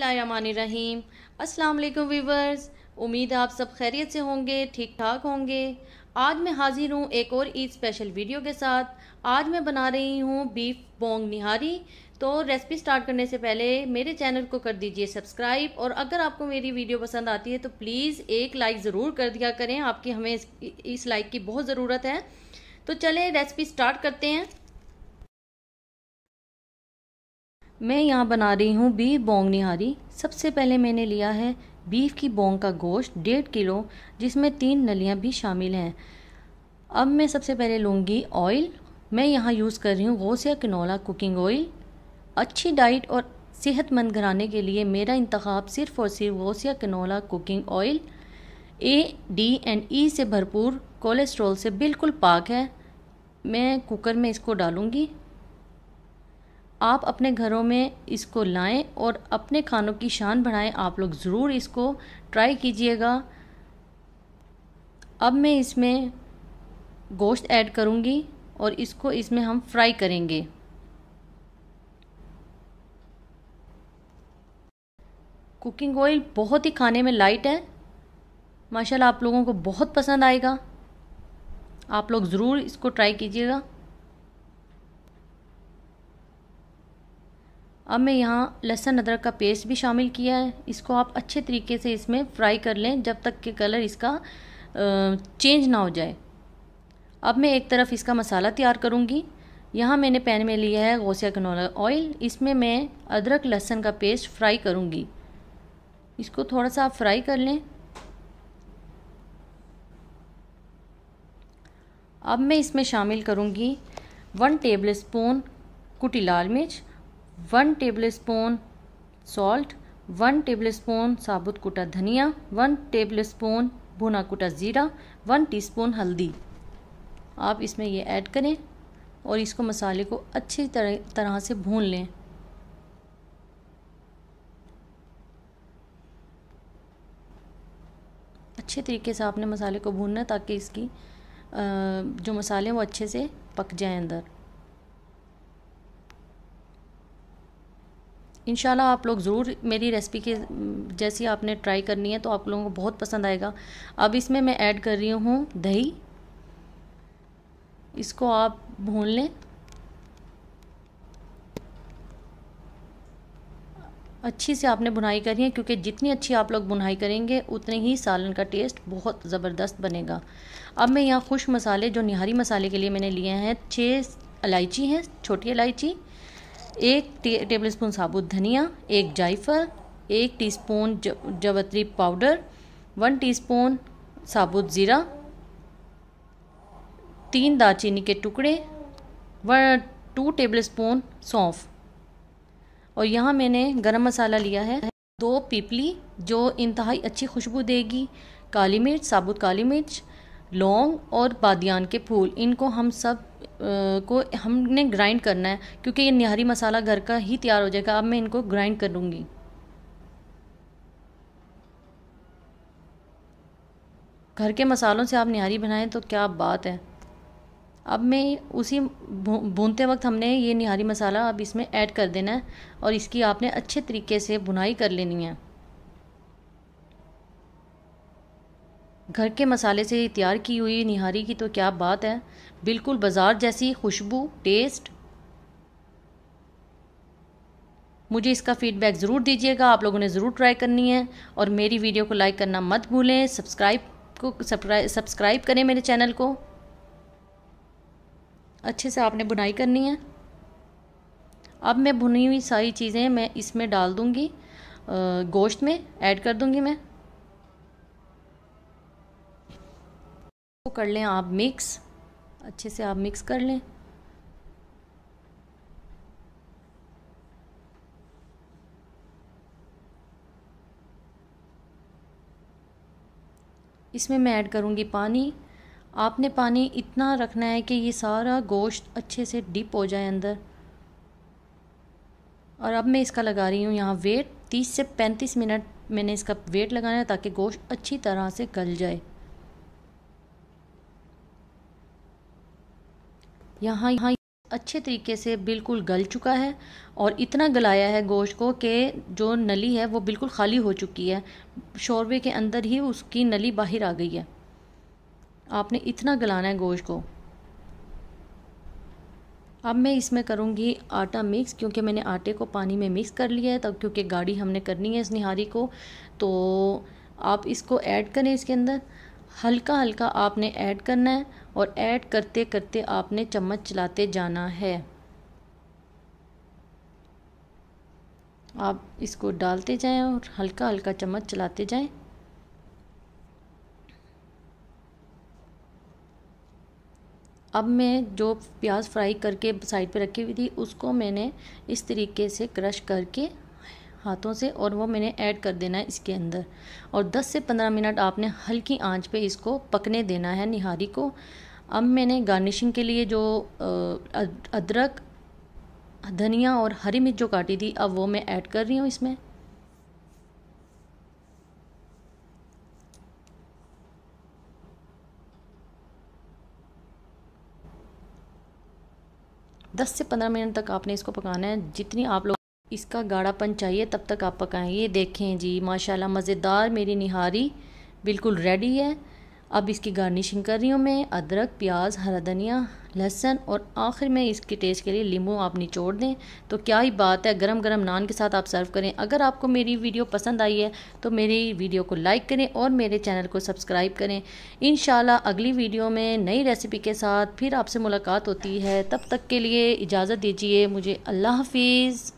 रहीम अस्सलाम वालेकुम वीवर्स उम्मीद आप सब खैरियत से होंगे ठीक ठाक होंगे आज मैं हाजिर हूँ एक और ईद स्पेशल वीडियो के साथ आज मैं बना रही हूँ बीफ बोंग निहारी तो रेसिपी स्टार्ट करने से पहले मेरे चैनल को कर दीजिए सब्सक्राइब और अगर आपको मेरी वीडियो पसंद आती है तो प्लीज़ एक लाइक ज़रूर कर दिया करें आपकी हमें इस, इस लाइक की बहुत ज़रूरत है तो चले रेसिपी स्टार्ट करते हैं मैं यहाँ बना रही हूँ बीफ बोंग निहारी सबसे पहले मैंने लिया है बीफ की बोंग का गोश्त डेढ़ किलो जिसमें तीन नलियाँ भी शामिल हैं अब मैं सबसे पहले लूँगी ऑयल मैं यहाँ यूज़ कर रही हूँ गोसिया किनोला कुकिंग ऑयल अच्छी डाइट और सेहतमंद घराने के लिए मेरा इंतखा सिर्फ़ और सिर्फ Gausia canola cooking oil A D and E से भरपूर कोलेस्ट्रॉल से बिल्कुल पाक है मैं कुकर में इसको डालूँगी आप अपने घरों में इसको लाएं और अपने खानों की शान बढ़ाएं आप लोग ज़रूर इसको ट्राई कीजिएगा अब मैं इसमें गोश्त ऐड करूँगी और इसको इसमें हम फ्राई करेंगे कुकिंग ऑयल बहुत ही खाने में लाइट है माशाल्लाह आप लोगों को बहुत पसंद आएगा आप लोग ज़रूर इसको ट्राई कीजिएगा अब मैं यहाँ लहसुन अदरक का पेस्ट भी शामिल किया है इसको आप अच्छे तरीके से इसमें फ्राई कर लें जब तक कि कलर इसका चेंज ना हो जाए अब मैं एक तरफ इसका मसाला तैयार करूँगी यहाँ मैंने पैन में लिया है गोसिया कनोला ऑयल इसमें मैं अदरक लहसुन का पेस्ट फ्राई करूँगी इसको थोड़ा सा आप फ्राई कर लें अब मैं इसमें शामिल करूँगी वन टेबल स्पून कुटी लाल मिर्च one table spoon salt one table spoon साबुत कुटा धनिया वन टेबल स्पून भुना कुटा ज़ीरा वन टी स्पून हल्दी आप इसमें ये ऐड करें और इसको मसाले को अच्छी तरह तरह से भून लें अच्छे तरीके से आपने मसाले को भूनना ताकि इसकी जो मसाले हैं वो अच्छे से पक जाएं अंदर इनशाला आप लोग ज़रूर मेरी रेसिपी के जैसी आपने ट्राई करनी है तो आप लोगों को बहुत पसंद आएगा अब इसमें मैं ऐड कर रही हूँ दही इसको आप भून लें अच्छी से आपने बुनाई करी है क्योंकि जितनी अच्छी आप लोग बुनाई करेंगे उतने ही सालन का टेस्ट बहुत ज़बरदस्त बनेगा अब मैं यहाँ खुश मसाले जो निहारी मसाले के लिए मैंने लिए हैं छः इलायची हैं छोटी इलायची एक टेबल स्पून साबुत धनिया एक जायफल एक टीस्पून स्पून जवत्री पाउडर वन टीस्पून साबुत ज़ीरा तीन दालचीनी के टुकड़े व टू टेबल स्पून सौंफ और यहाँ मैंने गरम मसाला लिया है दो पीपली जो इंतहाई अच्छी खुशबू देगी काली मिर्च साबुत काली मिर्च लौंग और बादियान के फूल इनको हम सब को हमने ग्राइंड करना है क्योंकि ये निहारी मसाला घर का ही तैयार हो जाएगा अब मैं इनको ग्राइंड करूँगी घर के मसालों से आप निहारी बनाएं तो क्या बात है अब मैं उसी भूनते वक्त हमने ये निहारी मसाला अब इसमें ऐड कर देना है और इसकी आपने अच्छे तरीके से भुनाई कर लेनी है घर के मसाले से तैयार की हुई निहारी की तो क्या बात है बिल्कुल बाज़ार जैसी खुशबू टेस्ट मुझे इसका फीडबैक ज़रूर दीजिएगा आप लोगों ने ज़रूर ट्राई करनी है और मेरी वीडियो को लाइक करना मत भूलें सब्सक्राइब को सब्सक्राइब करें मेरे चैनल को अच्छे से आपने बुनाई करनी है अब मैं भुनी हुई सारी चीज़ें मैं इसमें डाल दूँगी गोश्त में ऐड कर दूँगी मैं इसको कर लें आप मिक्स अच्छे से आप मिक्स कर लें इसमें मैं ऐड करूंगी पानी आपने पानी इतना रखना है कि ये सारा गोश्त अच्छे से डिप हो जाए अंदर और अब मैं इसका लगा रही हूँ यहाँ वेट तीस से पैंतीस मिनट मैंने इसका वेट लगाना है ताकि गोश्त अच्छी तरह से गल जाए यहाँ यहाँ अच्छे तरीके से बिल्कुल गल चुका है और इतना गलाया है गोश्त को कि जो नली है वो बिल्कुल खाली हो चुकी है शोरबे के अंदर ही उसकी नली बाहर आ गई है आपने इतना गलाना है गोश्त को अब मैं इसमें करूँगी आटा मिक्स क्योंकि मैंने आटे को पानी में मिक्स कर लिया है तब क्योंकि गाढ़ी हमने करनी है इस निहारी को तो आप इसको ऐड करें इसके अंदर हल्का हल्का आपने ऐड करना है और ऐड करते करते आपने चम्मच चलाते जाना है आप इसको डालते जाएं और हल्का हल्का चम्मच चलाते जाएं अब मैं जो प्याज फ्राई करके साइड पे रखी हुई थी उसको मैंने इस तरीके से क्रश करके हाथों से और वो मैंने ऐड कर देना है इसके अंदर और 10 से 15 मिनट आपने हल्की आंच पे इसको पकने देना है निहारी को अब मैंने गार्निशिंग के लिए जो अदरक धनिया और हरी मिर्च जो काटी थी अब वो मैं ऐड कर रही हूँ इसमें दस से पंद्रह मिनट तक आपने इसको पकाना है जितनी आप लोग इसका गाढ़ापन चाहिए तब तक आप पकाएं ये देखें जी माशाल्लाह मज़ेदार मेरी निहारी बिल्कुल रेडी है अब इसकी गार्निशिंग कर रही हूँ मैं अदरक प्याज हरा धनिया लहसन और आखिर में इसके टेस्ट के लिए लीमू आप निचोड़ दें तो क्या ही बात है गरम गरम नान के साथ आप सर्व करें अगर आपको मेरी वीडियो पसंद आई है तो मेरी वीडियो को लाइक करें और मेरे चैनल को सब्सक्राइब करें इन अगली वीडियो में नई रेसिपी के साथ फिर आपसे मुलाकात होती है तब तक के लिए इजाज़त दीजिए मुझे अल्लाह हाफिज़